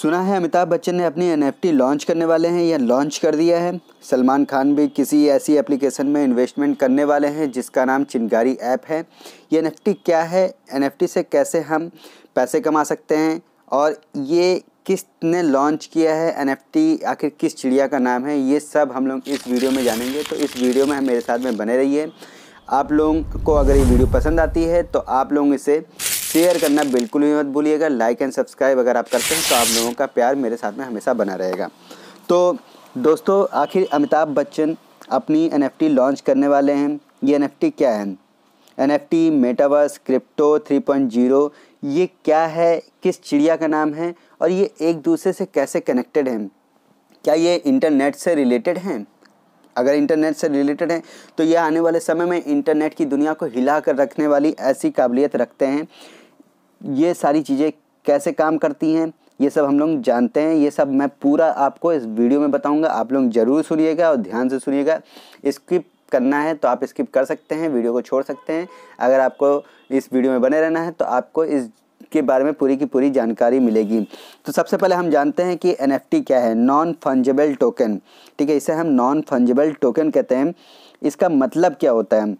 सुना है अमिताभ बच्चन ने अपनी एन लॉन्च करने वाले हैं या लॉन्च कर दिया है सलमान खान भी किसी ऐसी एप्लीकेशन में इन्वेस्टमेंट करने वाले हैं जिसका नाम चिनगारी ऐप है ये एन क्या है एन से कैसे हम पैसे कमा सकते हैं और ये किसने लॉन्च किया है एन आखिर किस चिड़िया का नाम है ये सब हम लोग इस वीडियो में जानेंगे तो इस वीडियो में हम मेरे साथ में बने रहिए आप लोगों को अगर ये वीडियो पसंद आती है तो आप लोग इसे शेयर करना बिल्कुल भी मत भूलिएगा लाइक एंड सब्सक्राइब अगर आप करते हैं तो आप लोगों का प्यार मेरे साथ में हमेशा बना रहेगा तो दोस्तों आखिर अमिताभ बच्चन अपनी एन लॉन्च करने वाले हैं ये एन क्या है N F T metaverse crypto three point zero ये क्या है किस चिड़िया का नाम है और ये एक दूसरे से कैसे कनेक्टेड हैं क्या ये इंटरनेट से रिलेटेड हैं अगर इंटरनेट से रिलेटेड हैं तो ये आने वाले समय में इंटरनेट की दुनिया को हिला कर रखने वाली ऐसी काबिलियत रखते हैं ये सारी चीज़ें कैसे काम करती हैं ये सब हम लोग जानते हैं ये सब मैं पूरा आपको इस वीडियो में बताऊंगा आप लोग ज़रूर सुनिएगा और ध्यान से सुनिएगा स्किप करना है तो आप स्किप कर सकते हैं वीडियो को छोड़ सकते हैं अगर आपको इस वीडियो में बने रहना है तो आपको इस के बारे में पूरी की पूरी जानकारी मिलेगी तो सबसे पहले हम जानते हैं कि एन क्या है नॉन फंजेबल टोकन ठीक है इसे हम नॉन फंजेबल टोकन कहते हैं इसका मतलब क्या होता है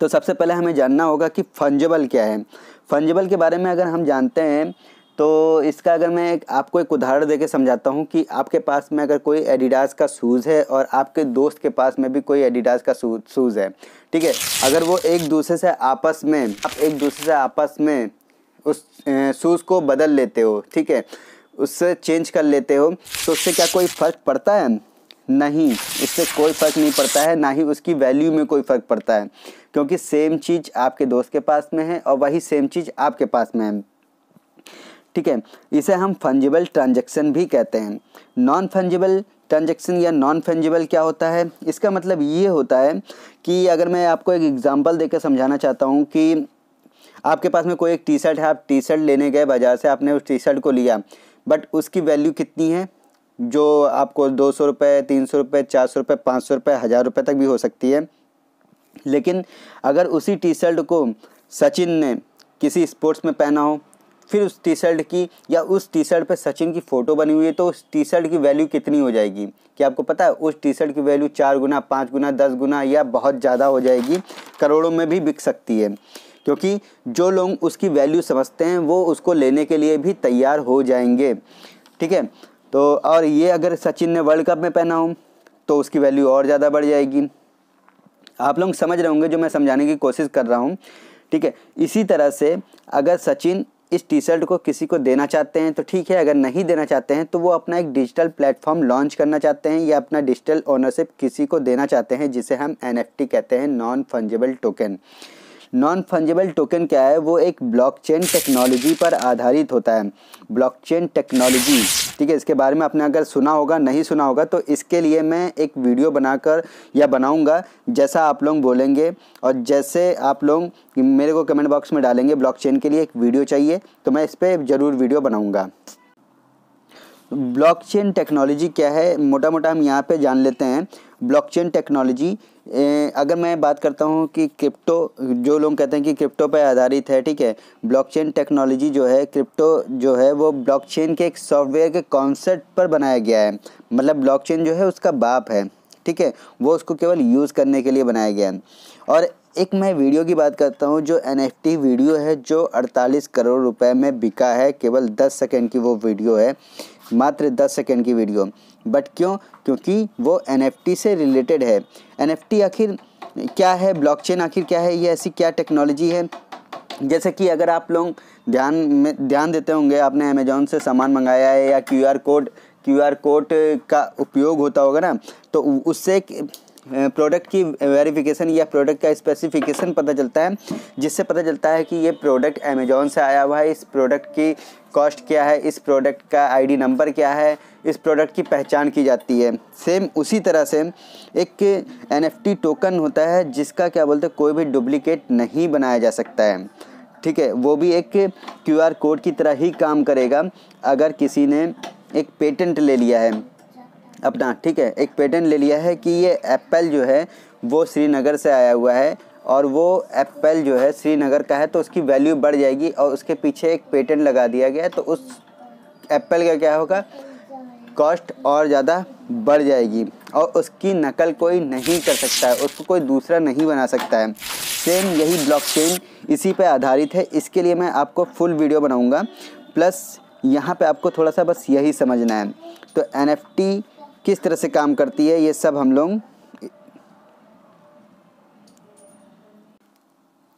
तो सबसे पहले हमें जानना होगा कि फंजेबल क्या है फंजेबल के बारे में अगर हम जानते हैं तो इसका अगर मैं एक, आपको एक उदाहरण देके समझाता हूँ कि आपके पास में अगर कोई एडिडास का शूज़ है और आपके दोस्त के पास में भी कोई एडिडास का शूज़ है ठीक है अगर वो एक दूसरे से आपस में आप एक दूसरे से आपस में उस शूज़ को बदल लेते हो ठीक है उससे चेंज कर लेते हो तो उससे क्या कोई फ़र्क पड़ता है नहीं इससे कोई फ़र्क नहीं पड़ता है ना ही उसकी वैल्यू में कोई फ़र्क पड़ता है क्योंकि सेम चीज़ आपके दोस्त के पास में है और वही सेम चीज़ आपके पास में है ठीक है इसे हम फंजिबल ट्रांजेक्शन भी कहते हैं नॉन फंजिबल ट्रांजेक्शन या नॉन फंजिबल क्या होता है इसका मतलब ये होता है कि अगर मैं आपको एक एग्ज़ाम्पल देकर समझाना चाहता हूँ कि आपके पास में कोई एक टी शर्ट है आप टी शर्ट लेने गए बाज़ार से आपने उस टी शर्ट को लिया बट उसकी वैल्यू कितनी है जो आपको दो सौ रुपये तीन सौ रुपये चार सौ रुपये पाँच सौ रुपये हज़ार रुपये तक भी हो सकती है लेकिन अगर उसी टी शर्ट को सचिन ने किसी स्पोर्ट्स में पहना हो फिर उस टी शर्ट की या उस टी शर्ट पर सचिन की फ़ोटो बनी हुई है तो उस टी शर्ट की वैल्यू कितनी हो जाएगी क्या आपको पता है उस टी शर्ट की वैल्यू चार गुना पाँच गुना दस गुना या बहुत ज़्यादा हो जाएगी करोड़ों में भी बिक सकती है क्योंकि जो लोग उसकी वैल्यू समझते हैं वो उसको लेने के लिए भी तैयार हो जाएंगे ठीक है तो और ये अगर सचिन ने वर्ल्ड कप में पहना हो तो उसकी वैल्यू और ज़्यादा बढ़ जाएगी आप लोग समझ रहे होंगे जो मैं समझाने की कोशिश कर रहा हूँ ठीक है इसी तरह से अगर सचिन इस टी शर्ट को किसी को देना चाहते हैं तो ठीक है अगर नहीं देना चाहते हैं तो वो अपना एक डिजिटल प्लेटफॉर्म लॉन्च करना चाहते हैं या अपना डिजिटल ओनरशिप किसी को देना चाहते हैं जिसे हम एन कहते हैं non fungible token non fungible token क्या है वो एक ब्लॉकचेन टेक्नोलॉजी पर आधारित होता है ब्लॉकचेन टेक्नोलॉजी ठीक है इसके बारे में आपने अगर सुना होगा नहीं सुना होगा तो इसके लिए मैं एक वीडियो बनाकर या बनाऊंगा जैसा आप लोग बोलेंगे और जैसे आप लोग मेरे को कमेंट बॉक्स में डालेंगे ब्लॉक के लिए एक वीडियो चाहिए तो मैं इस पर ज़रूर वीडियो बनाऊँगा ब्लॉकचेन टेक्नोलॉजी क्या है मोटा मोटा हम यहाँ पे जान लेते हैं ब्लॉकचेन टेक्नोलॉजी अगर मैं बात करता हूँ कि क्रिप्टो जो लोग कहते हैं कि क्रिप्टो पर आधारित है ठीक है ब्लॉकचेन टेक्नोलॉजी जो है क्रिप्टो जो है वो ब्लॉकचेन के एक सॉफ्टवेयर के कॉन्सेप्ट पर बनाया गया है मतलब ब्लॉकचेन जो है उसका बाप है ठीक है वो उसको केवल यूज़ करने के लिए बनाया गया है और एक मैं वीडियो की बात करता हूँ जो एन वीडियो है जो 48 करोड़ रुपए में बिका है केवल 10 सेकंड की वो वीडियो है मात्र 10 सेकंड की वीडियो बट क्यों क्योंकि वो एन से रिलेटेड है एन आखिर क्या है ब्लॉकचेन आखिर क्या है ये ऐसी क्या टेक्नोलॉजी है जैसे कि अगर आप लोग ध्यान में ध्यान देते होंगे आपने अमेजोन से सामान मंगाया है या क्यूआर कोड क्यूआर कोड का उपयोग होता होगा ना तो उससे प्रोडक्ट की वेरिफिकेशन या प्रोडक्ट का स्पेसिफिकेशन पता चलता है जिससे पता चलता है कि ये प्रोडक्ट अमेजोन से आया हुआ है इस प्रोडक्ट की कॉस्ट क्या है इस प्रोडक्ट का आईडी नंबर क्या है इस प्रोडक्ट की पहचान की जाती है सेम उसी तरह से एक एनएफटी टोकन होता है जिसका क्या बोलते हैं कोई भी डुप्लिकेट नहीं बनाया जा सकता है ठीक है वो भी एक क्यूआर कोड की तरह ही काम करेगा अगर किसी ने एक पेटेंट ले लिया है अपना ठीक है एक पेटेंट ले लिया है कि ये एप्पल जो है वो श्रीनगर से आया हुआ है और वो एप्पल जो है श्रीनगर का है तो उसकी वैल्यू बढ़ जाएगी और उसके पीछे एक पेटेंट लगा दिया गया है तो उस एप्पल का क्या होगा कॉस्ट और ज़्यादा बढ़ जाएगी और उसकी नकल कोई नहीं कर सकता है उसको कोई दूसरा नहीं बना सकता है सेम यही ब्लॉकचेन इसी पे आधारित है इसके लिए मैं आपको फुल वीडियो बनाऊंगा प्लस यहाँ पे आपको थोड़ा सा बस यही समझना है तो एन किस तरह से काम करती है ये सब हम लोग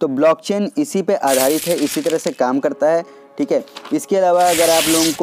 तो ब्लॉकचेन इसी पे आधारित है इसी तरह से काम करता है ठीक है इसके अलावा अगर आप लोगों को